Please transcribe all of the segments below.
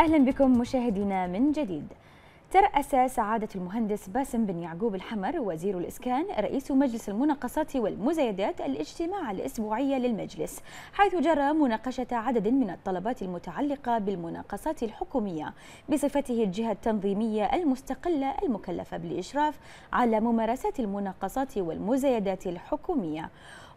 أهلا بكم مشاهدينا من جديد ترأس سعادة المهندس باسم بن يعقوب الحمر وزير الإسكان رئيس مجلس المناقصات والمزايدات الاجتماع الأسبوعي للمجلس حيث جرى مناقشة عدد من الطلبات المتعلقة بالمناقصات الحكومية بصفته الجهة التنظيمية المستقلة المكلفة بالإشراف على ممارسات المناقصات والمزايدات الحكومية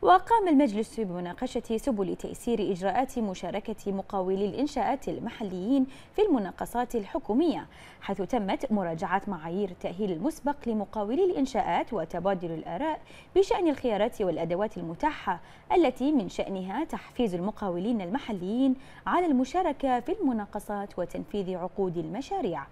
وقام المجلس بمناقشة سبل تيسير إجراءات مشاركة مقاولي الإنشاءات المحليين في المناقصات الحكومية حيث تمت مراجعة معايير التأهيل المسبق لمقاولي الإنشاءات وتبادل الآراء بشأن الخيارات والأدوات المتاحة التي من شأنها تحفيز المقاولين المحليين على المشاركة في المناقصات وتنفيذ عقود المشاريع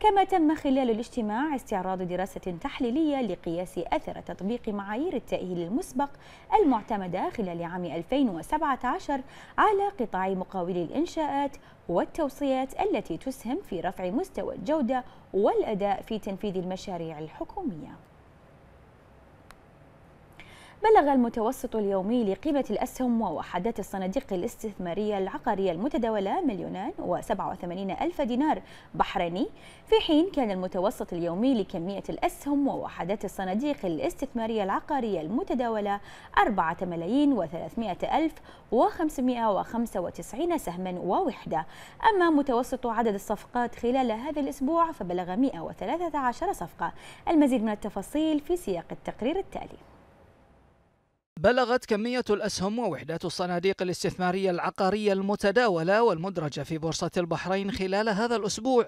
كما تم خلال الاجتماع استعراض دراسة تحليلية لقياس أثر تطبيق معايير التأهيل المسبق المعارضة المعتمدة خلال عام 2017 على قطاع مقاولي الإنشاءات والتوصيات التي تسهم في رفع مستوى الجودة والأداء في تنفيذ المشاريع الحكومية بلغ المتوسط اليومي لقيمة الأسهم ووحدات الصناديق الاستثمارية العقارية المتداولة مليونان و87 ألف دينار بحريني في حين كان المتوسط اليومي لكمية الأسهم ووحدات الصناديق الاستثمارية العقارية المتداولة 4 ملايين و300 ألف و و595 سهما ووحدة أما متوسط عدد الصفقات خلال هذا الأسبوع فبلغ 113 صفقة المزيد من التفاصيل في سياق التقرير التالي بلغت كمية الأسهم ووحدات الصناديق الاستثمارية العقارية المتداولة والمدرجة في بورصة البحرين خلال هذا الأسبوع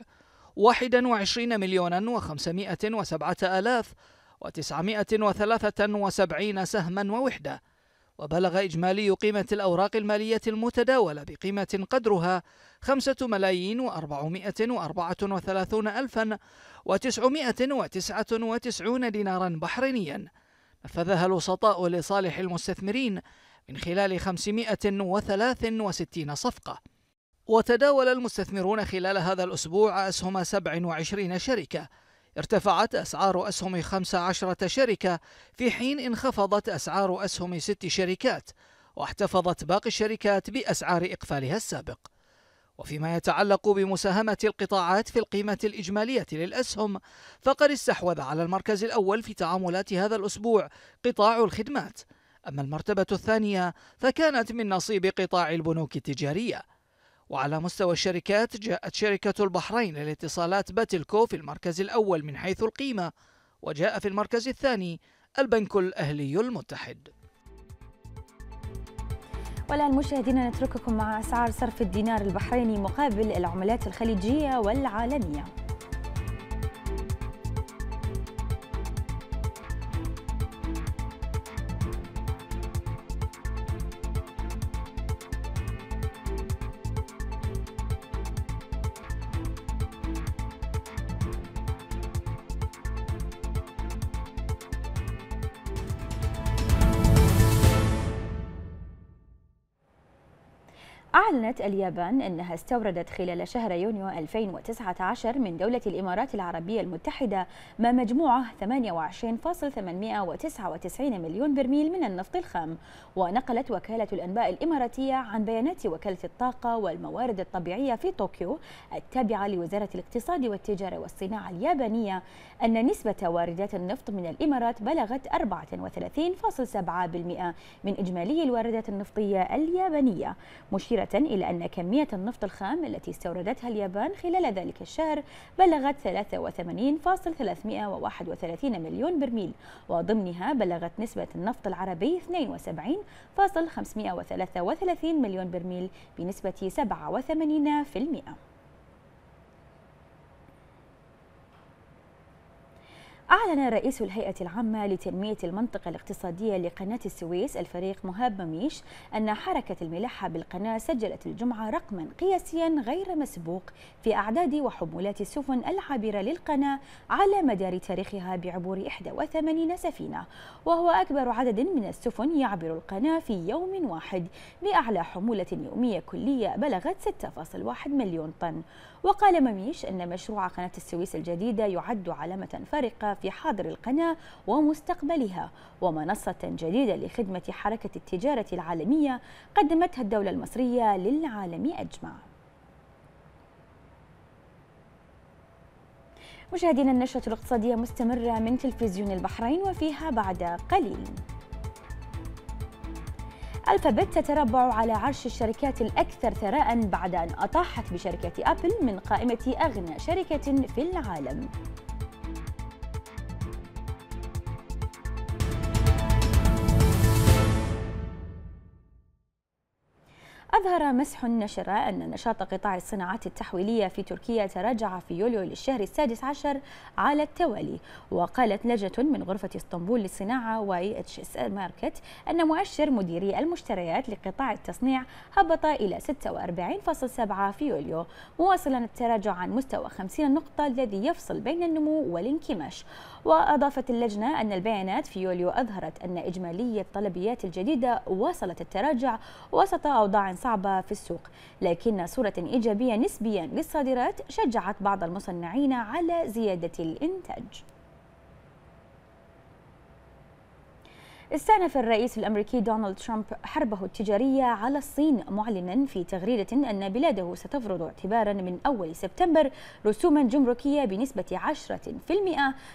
21 مليون و507 آلاف و و973 سهما ووحدة وبلغ إجمالي قيمة الأوراق المالية المتداولة بقيمة قدرها 5 ملايين و434 ألفا و و999 دينارا بحرينيا نفذها الوسطاء لصالح المستثمرين من خلال 563 صفقة وتداول المستثمرون خلال هذا الأسبوع أسهم 27 شركة ارتفعت أسعار أسهم 15 شركة في حين انخفضت أسعار أسهم ست شركات واحتفظت باقي الشركات بأسعار إقفالها السابق وفيما يتعلق بمساهمة القطاعات في القيمة الإجمالية للأسهم فقد استحوذ على المركز الأول في تعاملات هذا الأسبوع قطاع الخدمات أما المرتبة الثانية فكانت من نصيب قطاع البنوك التجارية وعلى مستوى الشركات جاءت شركة البحرين للاتصالات باتلكو في المركز الأول من حيث القيمة وجاء في المركز الثاني البنك الأهلي المتحد والآن مشاهدينا نترككم مع أسعار صرف الدينار البحريني مقابل العملات الخليجية والعالمية أعلنت اليابان أنها استوردت خلال شهر يونيو 2019 من دولة الإمارات العربية المتحدة ما مجموعه 28.899 مليون برميل من النفط الخام ونقلت وكالة الأنباء الإماراتية عن بيانات وكالة الطاقة والموارد الطبيعية في طوكيو التابعة لوزارة الاقتصاد والتجارة والصناعة اليابانية أن نسبة واردات النفط من الإمارات بلغت 34.7% من إجمالي الواردات النفطية اليابانية مشيرة إلى أن كمية النفط الخام التي استوردتها اليابان خلال ذلك الشهر بلغت 83.331 مليون برميل وضمنها بلغت نسبة النفط العربي 72.533 مليون برميل بنسبة 87% أعلن رئيس الهيئة العامة لتنمية المنطقة الاقتصادية لقناة السويس الفريق مهاب مميش أن حركة الملاحة بالقناة سجلت الجمعة رقما قياسيا غير مسبوق في أعداد وحمولات السفن العابرة للقناة على مدار تاريخها بعبور 81 سفينة وهو أكبر عدد من السفن يعبر القناة في يوم واحد بأعلى حمولة يومية كلية بلغت 6.1 مليون طن وقال مميش أن مشروع قناة السويس الجديدة يعد علامة فارقة في حاضر القناة ومستقبلها ومنصة جديدة لخدمة حركة التجارة العالمية قدمتها الدولة المصرية للعالم أجمع مشاهدينا النشرة الاقتصادية مستمرة من تلفزيون البحرين وفيها بعد قليل الفابت تتربع على عرش الشركات الأكثر ثراء بعد أن أطاحت بشركة أبل من قائمة أغنى شركة في العالم أظهر مسح النشرة أن نشاط قطاع الصناعات التحويلية في تركيا تراجع في يوليو للشهر السادس عشر على التوالي وقالت لجنة من غرفة اسطنبول للصناعة واي اتش اس ماركت أن مؤشر مديري المشتريات لقطاع التصنيع هبط إلى 46.7 في يوليو مواصلا التراجع عن مستوى 50 نقطة الذي يفصل بين النمو والانكماش وأضافت اللجنة أن البيانات في يوليو أظهرت أن إجمالية الطلبيات الجديدة واصلت التراجع وسط أوضاع صعبة صعبة في السوق لكن صورة إيجابية نسبيا للصادرات شجعت بعض المصنعين على زيادة الإنتاج استأنف الرئيس الأمريكي دونالد ترامب حربه التجارية على الصين معلنا في تغريدة أن بلاده ستفرض اعتبارا من أول سبتمبر رسوما جمركية بنسبة 10%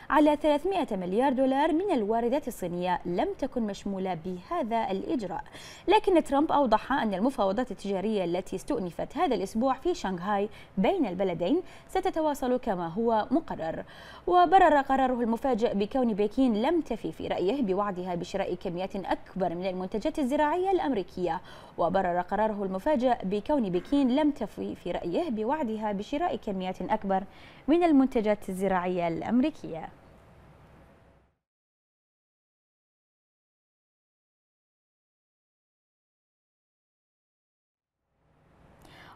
على 300 مليار دولار من الواردات الصينية لم تكن مشمولة بهذا الإجراء لكن ترامب أوضح أن المفاوضات التجارية التي استؤنفت هذا الأسبوع في شنغهاي بين البلدين ستتواصل كما هو مقرر وبرر قراره المفاجئ بكون بكين لم تفي في رأيه بوعدها بشراء كميات أكبر من المنتجات الزراعية الأمريكية وبرر قراره المفاجئ بكون بكين لم تفي في رأيه بوعدها بشراء كميات أكبر من المنتجات الزراعية الأمريكية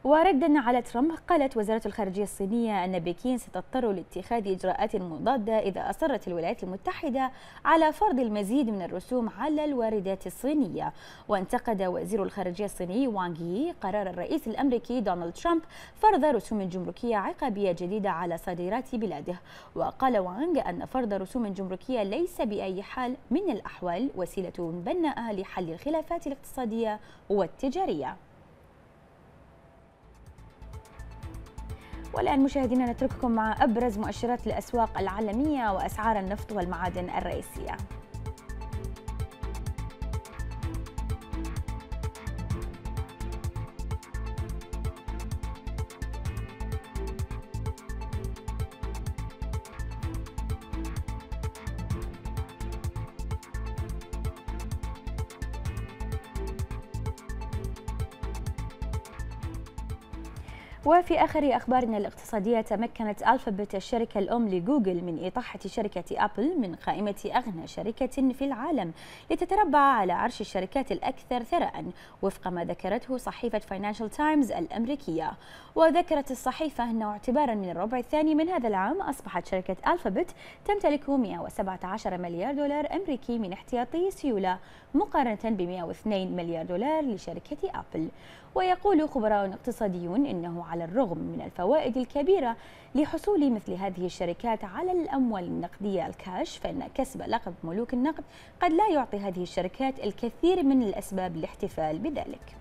وردا على ترامب قالت وزارة الخارجية الصينية أن بكين ستضطر لاتخاذ إجراءات مضادة إذا أصرت الولايات المتحدة على فرض المزيد من الرسوم على الواردات الصينية وانتقد وزير الخارجية الصيني وانغ يي قرار الرئيس الأمريكي دونالد ترامب فرض رسوم جمركية عقابية جديدة على صادرات بلاده وقال وانغ أن فرض رسوم جمركية ليس بأي حال من الأحوال وسيلة بناءة لحل الخلافات الاقتصادية والتجارية والآن مشاهدينا نترككم مع أبرز مؤشرات الأسواق العالمية وأسعار النفط والمعادن الرئيسية وفي آخر أخبارنا الاقتصادية تمكنت ألفابت الشركة الأم لجوجل من إطاحة شركة أبل من قائمة أغنى شركة في العالم لتتربع على عرش الشركات الأكثر ثراء وفق ما ذكرته صحيفة فاينانشال تايمز الأمريكية وذكرت الصحيفة أنه اعتبارا من الربع الثاني من هذا العام أصبحت شركة ألفابت تمتلك 117 مليار دولار أمريكي من احتياطي سيولة مقارنة ب 102 مليار دولار لشركة أبل ويقول خبراء اقتصاديون انه على الرغم من الفوائد الكبيره لحصول مثل هذه الشركات على الاموال النقديه الكاش فان كسب لقب ملوك النقد قد لا يعطي هذه الشركات الكثير من الاسباب للاحتفال بذلك